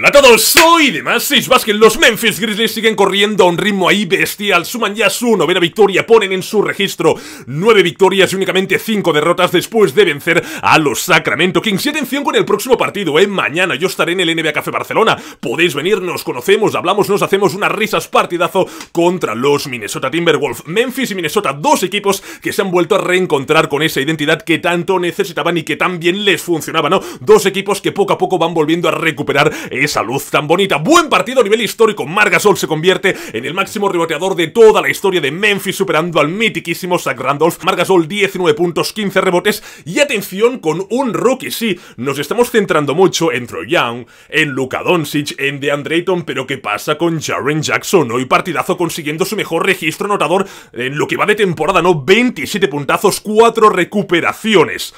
Hola a todos, soy demás Seis Vázquez. Los Memphis Grizzlies siguen corriendo a un ritmo ahí bestial. Suman ya su novena victoria, ponen en su registro nueve victorias y únicamente cinco derrotas después de vencer a los Sacramento Kings. Y atención con el próximo partido, ¿eh? Mañana yo estaré en el NBA Café Barcelona. Podéis venir, nos conocemos, hablamos, nos hacemos unas risas partidazo contra los Minnesota Timberwolves. Memphis y Minnesota, dos equipos que se han vuelto a reencontrar con esa identidad que tanto necesitaban y que tan bien les funcionaba, ¿no? Dos equipos que poco a poco van volviendo a recuperar Salud luz tan bonita. Buen partido a nivel histórico. Margasol se convierte en el máximo reboteador de toda la historia de Memphis, superando al mitiquísimo Zach Randolph. Margasol 19 puntos, 15 rebotes y atención con un rookie. Sí, nos estamos centrando mucho en Troy Young, en Luka Doncic, en DeAndre Ayton, pero ¿qué pasa con Jaren Jackson? Hoy partidazo consiguiendo su mejor registro anotador en lo que va de temporada, ¿no? 27 puntazos, 4 recuperaciones.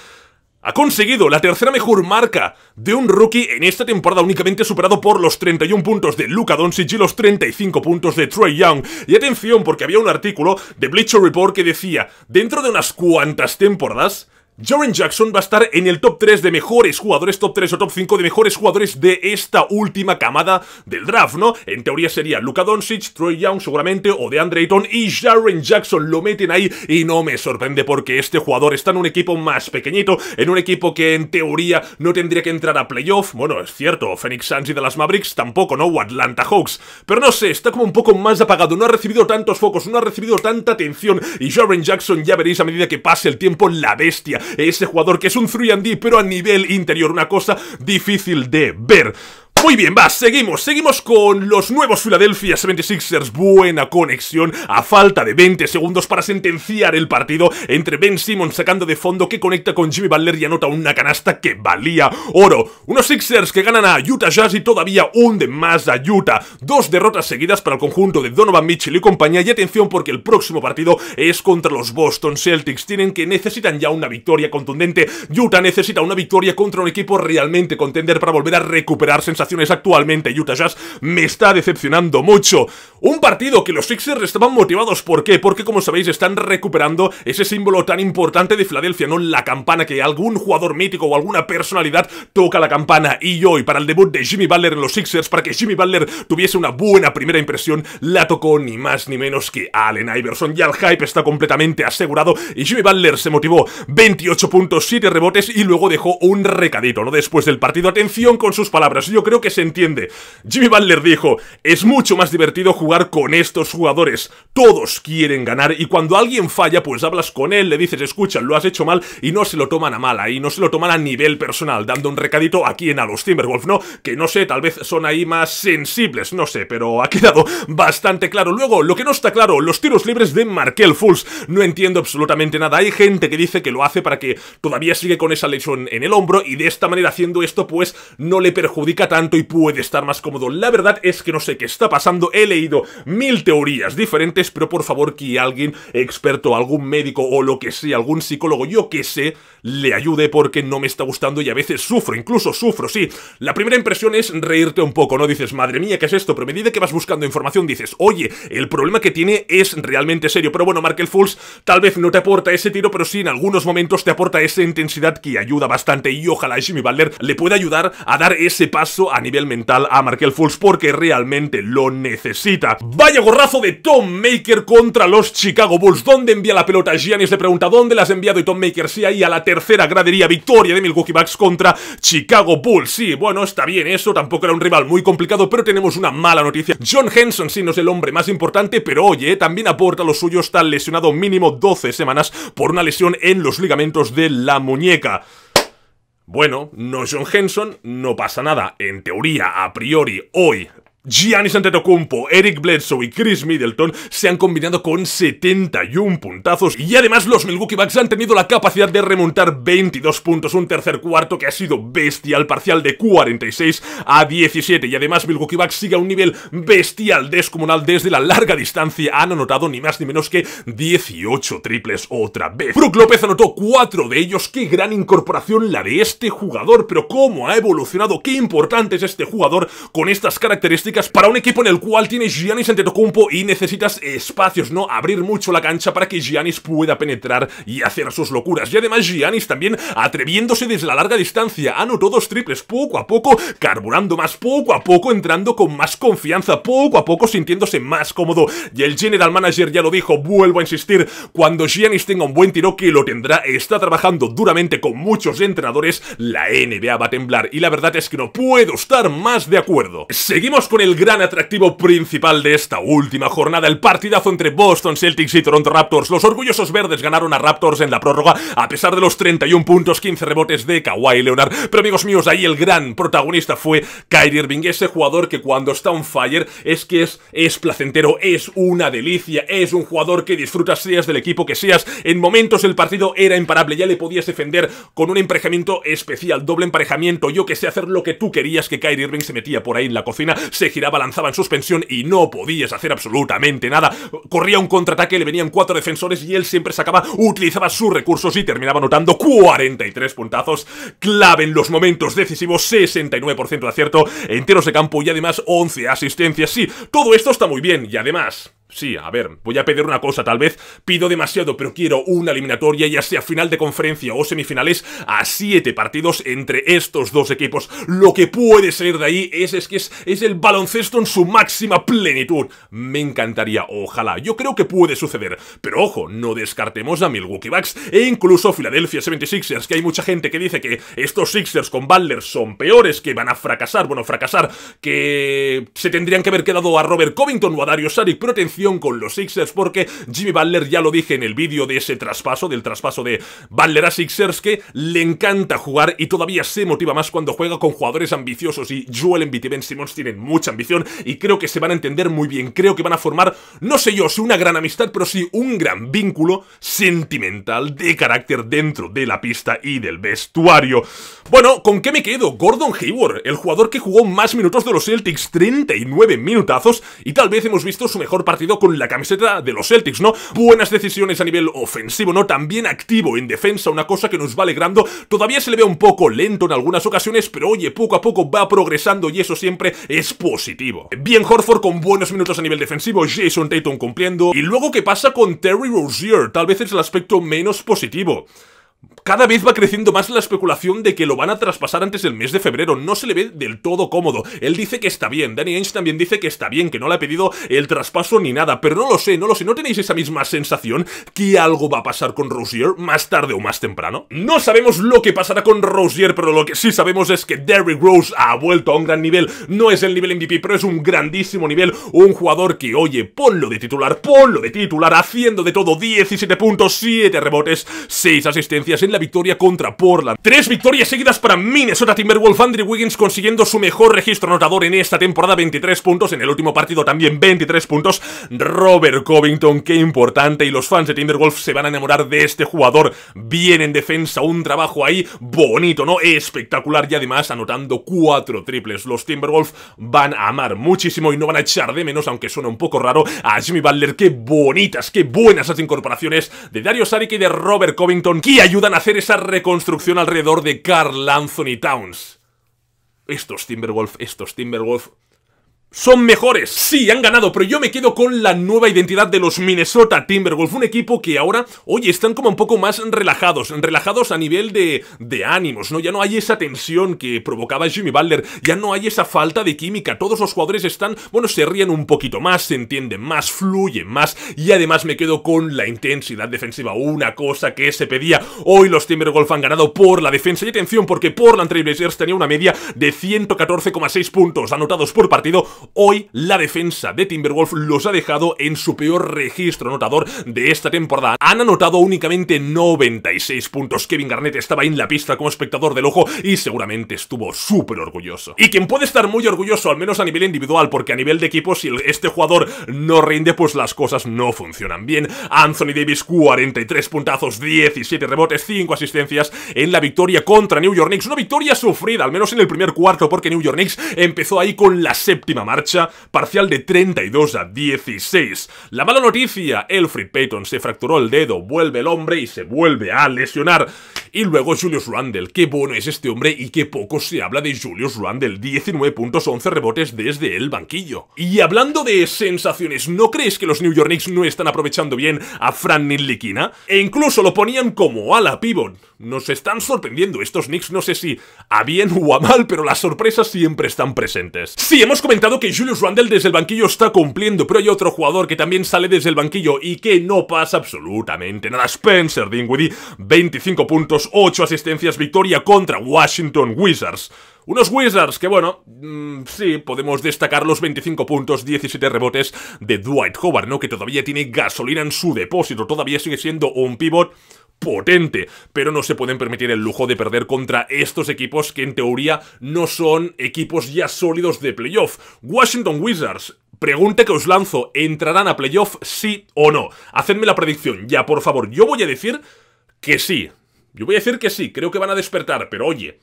Ha conseguido la tercera mejor marca de un rookie en esta temporada, únicamente superado por los 31 puntos de Luka Doncic y los 35 puntos de Trey Young. Y atención, porque había un artículo de Bleacher Report que decía, dentro de unas cuantas temporadas, Jaren Jackson va a estar en el top 3 de mejores jugadores, top 3 o top 5 de mejores jugadores de esta última camada del draft, ¿no? En teoría sería Luka Doncic, Troy Young seguramente, o de Ayton y Jaren Jackson lo meten ahí y no me sorprende porque este jugador está en un equipo más pequeñito, en un equipo que en teoría no tendría que entrar a playoff, bueno, es cierto, Phoenix Suns y las Mavericks tampoco, ¿no? O Atlanta Hawks, pero no sé, está como un poco más apagado, no ha recibido tantos focos, no ha recibido tanta atención y Jaren Jackson ya veréis a medida que pase el tiempo la bestia ese jugador que es un 3D, pero a nivel interior, una cosa difícil de ver. Muy bien, va, seguimos, seguimos con los nuevos Philadelphia 76ers. Buena conexión a falta de 20 segundos para sentenciar el partido entre Ben Simmons sacando de fondo que conecta con Jimmy Butler y anota una canasta que valía oro. Unos Sixers que ganan a Utah Jazz y todavía hunden más a Utah. Dos derrotas seguidas para el conjunto de Donovan Mitchell y compañía. Y atención porque el próximo partido es contra los Boston Celtics. Tienen que necesitan ya una victoria contundente. Utah necesita una victoria contra un equipo realmente contender para volver a recuperar sensaciones actualmente Utah Jazz me está decepcionando mucho. Un partido que los Sixers estaban motivados, ¿por qué? Porque como sabéis están recuperando ese símbolo tan importante de Filadelfia, ¿no? La campana que algún jugador mítico o alguna personalidad toca la campana y hoy para el debut de Jimmy Butler en los Sixers, para que Jimmy Butler tuviese una buena primera impresión, la tocó ni más ni menos que Allen Iverson. Ya el hype está completamente asegurado y Jimmy Butler se motivó 28 puntos, 7 rebotes y luego dejó un recadito, ¿no? Después del partido, atención con sus palabras, yo creo que se entiende. Jimmy Butler dijo, es mucho más divertido jugar con estos jugadores. Todos quieren ganar y cuando alguien falla, pues hablas con él, le dices, escucha, lo has hecho mal y no se lo toman a mala y no se lo toman a nivel personal, dando un recadito aquí en a los Timberwolves, ¿no? Que no sé, tal vez son ahí más sensibles, no sé, pero ha quedado bastante claro. Luego, lo que no está claro, los tiros libres de Markel Fultz. No entiendo absolutamente nada. Hay gente que dice que lo hace para que todavía sigue con esa lesión en el hombro y de esta manera haciendo esto, pues no le perjudica tanto y puede estar más cómodo. La verdad es que no sé qué está pasando, he leído mil teorías diferentes, pero por favor que alguien experto, algún médico o lo que sea, algún psicólogo, yo que sé, le ayude porque no me está gustando y a veces sufro, incluso sufro, sí. La primera impresión es reírte un poco, no dices, madre mía, ¿qué es esto? Pero a medida que vas buscando información dices, oye, el problema que tiene es realmente serio. Pero bueno, Markel Fools tal vez no te aporta ese tiro, pero sí en algunos momentos te aporta esa intensidad que ayuda bastante y ojalá Jimmy Butler le pueda ayudar a dar ese paso a nivel mental a Markel Fultz porque realmente lo necesita. Vaya gorrazo de Tom Maker contra los Chicago Bulls. ¿Dónde envía la pelota? Giannis le pregunta ¿dónde la has enviado? Y Tom Maker sí ahí a la tercera gradería. Victoria de Milwaukee Bucks contra Chicago Bulls. Sí, bueno, está bien eso. Tampoco era un rival muy complicado, pero tenemos una mala noticia. John Henson sí no es el hombre más importante, pero oye, eh, también aporta lo suyo. Está lesionado mínimo 12 semanas por una lesión en los ligamentos de la muñeca. Bueno, no John Henson, no pasa nada. En teoría, a priori, hoy Giannis Antetokounmpo, Eric Bledsoe y Chris Middleton se han combinado con 71 puntazos y además los Milwaukee Bucks han tenido la capacidad de remontar 22 puntos, un tercer cuarto que ha sido bestial, parcial de 46 a 17 y además Milwaukee Bucks sigue a un nivel bestial, descomunal desde la larga distancia, han anotado ni más ni menos que 18 triples otra vez. Brook López anotó 4 de ellos, qué gran incorporación la de este jugador, pero cómo ha evolucionado, qué importante es este jugador con estas características para un equipo en el cual tienes Giannis Antetokounmpo y necesitas espacios, ¿no? Abrir mucho la cancha para que Giannis pueda penetrar y hacer sus locuras. Y además Giannis también atreviéndose desde la larga distancia. Anotó dos triples poco a poco, carburando más poco a poco, entrando con más confianza, poco a poco sintiéndose más cómodo. Y el general manager ya lo dijo, vuelvo a insistir, cuando Giannis tenga un buen tiro que lo tendrá, está trabajando duramente con muchos entrenadores, la NBA va a temblar. Y la verdad es que no puedo estar más de acuerdo. Seguimos con el gran atractivo principal de esta última jornada, el partidazo entre Boston Celtics y Toronto Raptors. Los orgullosos verdes ganaron a Raptors en la prórroga a pesar de los 31 puntos, 15 rebotes de Kawhi Leonard. Pero amigos míos, ahí el gran protagonista fue Kyrie Irving, ese jugador que cuando está on fire es que es, es placentero, es una delicia, es un jugador que disfrutas seas del equipo que seas. En momentos el partido era imparable, ya le podías defender con un emparejamiento especial, doble emparejamiento, yo que sé, hacer lo que tú querías que Kyrie Irving se metía por ahí en la cocina, se giraba, lanzaba en suspensión y no podías hacer absolutamente nada. Corría un contraataque, le venían cuatro defensores y él siempre sacaba, utilizaba sus recursos y terminaba anotando 43 puntazos. Clave en los momentos decisivos, 69% de acierto, enteros de campo y además 11 asistencias. Sí, todo esto está muy bien y además... Sí, a ver, voy a pedir una cosa, tal vez pido demasiado, pero quiero una eliminatoria, ya sea final de conferencia o semifinales, a siete partidos entre estos dos equipos. Lo que puede salir de ahí es, es que es, el baloncesto en su máxima plenitud. Me encantaría, ojalá. Yo creo que puede suceder. Pero ojo, no descartemos a Milwaukee Bucks e incluso Philadelphia 76ers, que hay mucha gente que dice que estos Sixers con Ballers son peores, que van a fracasar, bueno, fracasar, que se tendrían que haber quedado a Robert Covington o a Dario Saric, pero con los Sixers porque Jimmy Butler, ya lo dije en el vídeo de ese traspaso, del traspaso de Butler a Sixers, que le encanta jugar y todavía se motiva más cuando juega con jugadores ambiciosos y Joel Embiid y Ben Simmons tienen mucha ambición y creo que se van a entender muy bien, creo que van a formar, no sé yo, una gran amistad, pero sí un gran vínculo sentimental de carácter dentro de la pista y del vestuario. Bueno, ¿con qué me quedo? Gordon Hayward, el jugador que jugó más minutos de los Celtics, 39 minutazos y tal vez hemos visto su mejor partido con la camiseta de los Celtics, ¿no? Buenas decisiones a nivel ofensivo, ¿no? También activo en defensa, una cosa que nos va alegrando. Todavía se le ve un poco lento en algunas ocasiones, pero oye, poco a poco va progresando y eso siempre es positivo. Bien Horford con buenos minutos a nivel defensivo, Jason Tatum cumpliendo. Y luego, ¿qué pasa con Terry Rozier? Tal vez es el aspecto menos positivo. Cada vez va creciendo más la especulación de que lo van a traspasar antes del mes de febrero. No se le ve del todo cómodo. Él dice que está bien. Danny Ainge también dice que está bien, que no le ha pedido el traspaso ni nada. Pero no lo sé, no lo sé. ¿No tenéis esa misma sensación que algo va a pasar con Rosier más tarde o más temprano? No sabemos lo que pasará con Rosier, pero lo que sí sabemos es que Derrick Rose ha vuelto a un gran nivel. No es el nivel MVP, pero es un grandísimo nivel. Un jugador que, oye, ponlo de titular, ponlo de titular, haciendo de todo 17 puntos, 7 rebotes, 6 asistencias en la victoria contra Portland. Tres victorias seguidas para Minnesota Timberwolves, Andrew Wiggins consiguiendo su mejor registro anotador en esta temporada, 23 puntos, en el último partido también 23 puntos, Robert Covington, qué importante, y los fans de Timberwolves se van a enamorar de este jugador, bien en defensa, un trabajo ahí bonito, ¿no? Espectacular y además anotando cuatro triples. Los Timberwolves van a amar muchísimo y no van a echar de menos, aunque suena un poco raro, a Jimmy Butler, qué bonitas, qué buenas las incorporaciones de Dario Saric y de Robert Covington, que ayudan a hacer esa reconstrucción alrededor de Carl Anthony Towns. Estos Timberwolf, estos Timberwolf son mejores. Sí, han ganado, pero yo me quedo con la nueva identidad de los Minnesota Timberwolves, un equipo que ahora, oye, están como un poco más relajados, relajados a nivel de, ánimos, ¿no? Ya no hay esa tensión que provocaba Jimmy Butler, ya no hay esa falta de química, todos los jugadores están, bueno, se ríen un poquito más, se entienden más, fluyen más, y además me quedo con la intensidad defensiva, una cosa que se pedía. Hoy los Timberwolves han ganado por la defensa, y atención, porque Portland Trailblazers tenía una media de 114,6 puntos anotados por partido, Hoy la defensa de Timberwolf los ha dejado en su peor registro anotador de esta temporada. Han anotado únicamente 96 puntos. Kevin Garnett estaba en la pista como espectador del ojo y seguramente estuvo súper orgulloso. Y quien puede estar muy orgulloso, al menos a nivel individual, porque a nivel de equipo, si este jugador no rinde, pues las cosas no funcionan bien. Anthony Davis, 43 puntazos, 17 rebotes, 5 asistencias en la victoria contra New York Knicks. Una victoria sufrida, al menos en el primer cuarto, porque New York Knicks empezó ahí con la séptima marcha, parcial de 32 a 16. La mala noticia, Elfrid Payton se fracturó el dedo, vuelve el hombre y se vuelve a lesionar. Y luego Julius Randle, qué bueno es este hombre y qué poco se habla de Julius Randle, 19 puntos, 11 rebotes desde el banquillo. Y hablando de sensaciones, ¿no crees que los New York Knicks no están aprovechando bien a Fran Nilikina? E incluso lo ponían como ala pivot. Nos están sorprendiendo estos Knicks, no sé si a bien o a mal, pero las sorpresas siempre están presentes. Sí, hemos comentado que Julius Randle desde el banquillo está cumpliendo, pero hay otro jugador que también sale desde el banquillo y que no pasa absolutamente nada. Spencer Dinwiddie, 25 puntos, 8 asistencias, victoria contra Washington Wizards. Unos Wizards que, bueno, mm, sí, podemos destacar los 25 puntos, 17 rebotes de Dwight Howard, ¿no? Que todavía tiene gasolina en su depósito, todavía sigue siendo un pivot potente, pero no se pueden permitir el lujo de perder contra estos equipos que en teoría no son equipos ya sólidos de playoff. Washington Wizards, Pregunta que os lanzo, ¿entrarán a playoff sí o no? Hacedme la predicción, ya por favor. Yo voy a decir que sí. Yo voy a decir que sí, creo que van a despertar, pero oye,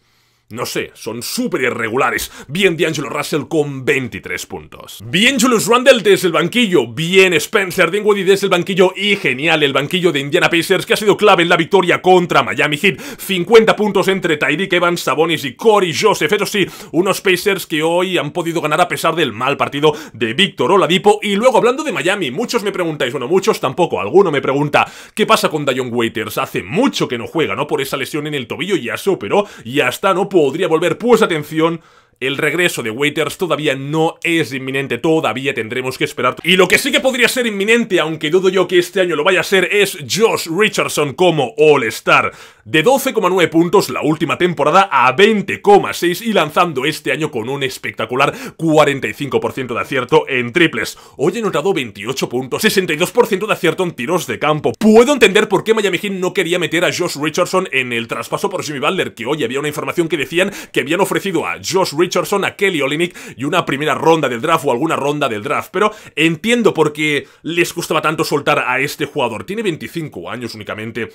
no sé, son súper irregulares. Bien D'Angelo Russell con 23 puntos. Bien Julius Randle desde el banquillo. Bien Spencer Dinwiddie desde el banquillo. Y genial el banquillo de Indiana Pacers que ha sido clave en la victoria contra Miami Heat. 50 puntos entre Tyreek Evans, Sabonis y Corey Joseph. Eso sí, unos Pacers que hoy han podido ganar a pesar del mal partido de Víctor Oladipo. Y luego hablando de Miami, muchos me preguntáis, bueno, muchos tampoco, alguno me pregunta, ¿qué pasa con Dion Waiters? Hace mucho que no juega, ¿no? Por esa lesión en el tobillo ya se operó y está, no puede podría volver, pues atención, el regreso de Waiters todavía no es inminente, todavía tendremos que esperar. Y lo que sí que podría ser inminente, aunque dudo yo que este año lo vaya a ser, es Josh Richardson como All-Star. De 12,9 puntos la última temporada a 20,6 y lanzando este año con un espectacular 45% de acierto en triples. Hoy he notado 28 puntos, 62% de acierto en tiros de campo. Puedo entender por qué Miami Heat no quería meter a Josh Richardson en el traspaso por Jimmy Butler, que hoy había una información que decían que habían ofrecido a Josh Richardson a Kelly Olinick y una primera ronda del draft o alguna ronda del draft. Pero entiendo por qué les gustaba tanto soltar a este jugador. Tiene 25 años únicamente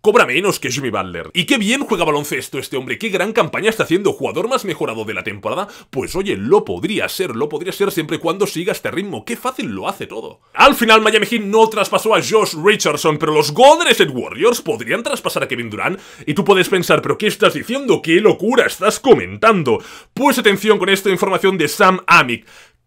cobra menos que Jimmy Butler. Y qué bien juega baloncesto este hombre, qué gran campaña está haciendo, jugador más mejorado de la temporada. Pues oye, lo podría ser, lo podría ser siempre y cuando siga este ritmo, qué fácil lo hace todo. Al final Miami Heat no traspasó a Josh Richardson, pero los Golden State Warriors podrían traspasar a Kevin Durant. Y tú puedes pensar, pero ¿qué estás diciendo? ¿Qué locura estás comentando? Pues atención con esta información de Sam Amick.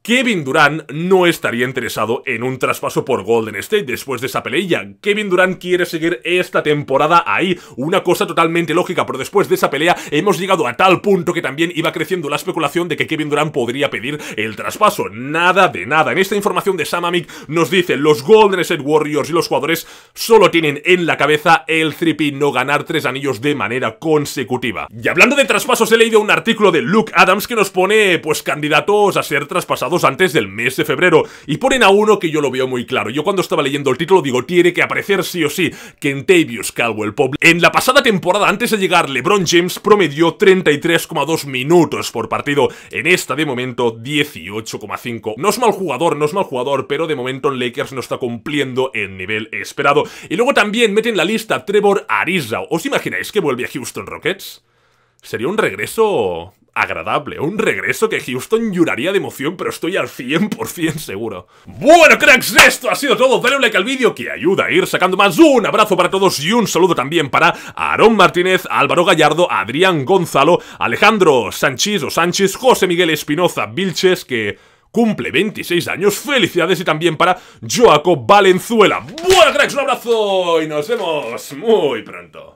Kevin Durant no estaría interesado en un traspaso por Golden State después de esa pelea. Kevin Durant quiere seguir esta temporada ahí, una cosa totalmente lógica, pero después de esa pelea hemos llegado a tal punto que también iba creciendo la especulación de que Kevin Durant podría pedir el traspaso. Nada de nada. En esta información de Samamic nos dice los Golden State Warriors y los jugadores solo tienen en la cabeza el 3P, no ganar tres anillos de manera consecutiva. Y hablando de traspasos he leído un artículo de Luke Adams que nos pone pues candidatos a ser traspasados antes del mes de febrero. Y ponen a uno que yo lo veo muy claro. Yo cuando estaba leyendo el título digo, tiene que aparecer sí o sí Kentavious el Pope. En la pasada temporada, antes de llegar, LeBron James promedió 33,2 minutos por partido. En esta, de momento, 18,5. No es mal jugador, no es mal jugador, pero de momento en Lakers no está cumpliendo el nivel esperado. Y luego también meten en la lista Trevor Ariza. ¿Os imagináis que vuelve a Houston Rockets? Sería un regreso agradable. Un regreso que Houston lloraría de emoción, pero estoy al 100% seguro. Bueno, cracks, esto ha sido todo. Dale un like al vídeo que ayuda a ir sacando más. Un abrazo para todos y un saludo también para Aarón Martínez, Álvaro Gallardo, Adrián Gonzalo, Alejandro Sánchez o Sánchez, José Miguel Espinoza Vilches, que cumple 26 años. Felicidades y también para Joaco Valenzuela. Bueno, cracks, un abrazo y nos vemos muy pronto.